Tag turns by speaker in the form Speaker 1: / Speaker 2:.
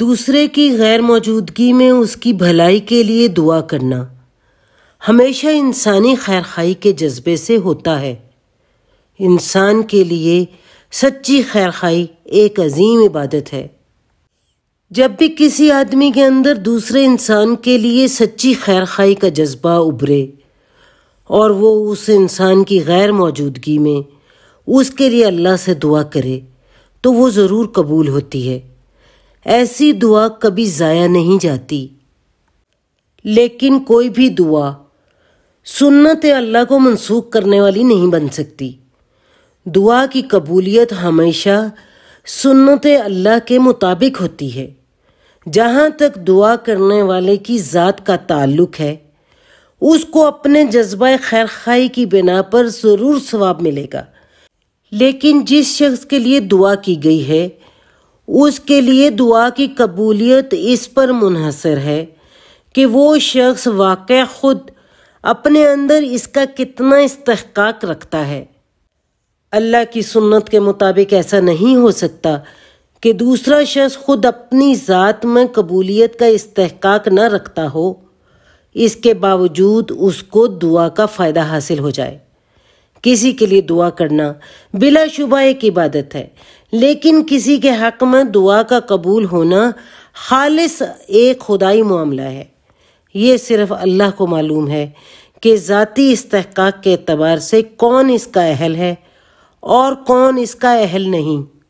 Speaker 1: दूसरे की गैर मौजूदगी में उसकी भलाई के लिए दुआ करना हमेशा इंसानी खैर खाई के जज्बे से होता है इंसान के लिए सच्ची खैर खाई एक अजीम इबादत है जब भी किसी आदमी के अंदर दूसरे इंसान के लिए सच्ची खैर खाई का जज्बा उभरे और वो उस इंसान की गैर मौजूदगी में उसके लिए अल्लाह से दुआ करे तो वो ज़रूर कबूल होती है ऐसी दुआ कभी ज़ाया नहीं जाती लेकिन कोई भी दुआ सुन्नत अल्लाह को मनसूख करने वाली नहीं बन सकती दुआ की कबूलियत हमेशा सुन्नत अल्लाह के मुताबिक होती है जहाँ तक दुआ करने वाले की ज़ात का ताल्लुक है उसको अपने जज्बा खैर खाई की बिना पर ज़रूर सवाब मिलेगा लेकिन जिस शख्स के लिए दुआ की गई है उसके लिए दुआ की कबूलियत इस पर मुनहसर है कि वो शख्स वाक़ खुद अपने अंदर इसका कितना इस्तक रखता है अल्लाह की सुन्नत के मुताबिक ऐसा नहीं हो सकता कि दूसरा शख्स खुद अपनी ज़ात में कबूलियत का इस्तक न रखता हो इसके बावजूद उसको दुआ का फ़ायदा हासिल हो जाए किसी के लिए दुआ करना बिलाशुबा एक इबादत है लेकिन किसी के हक में दुआ का कबूल होना खालिश एक खुदाई मामला है ये सिर्फ अल्लाह को मालूम है कि ज़ाती इस्तेहकाक के अतबार से कौन इसका अहल है और कौन इसका अहल नहीं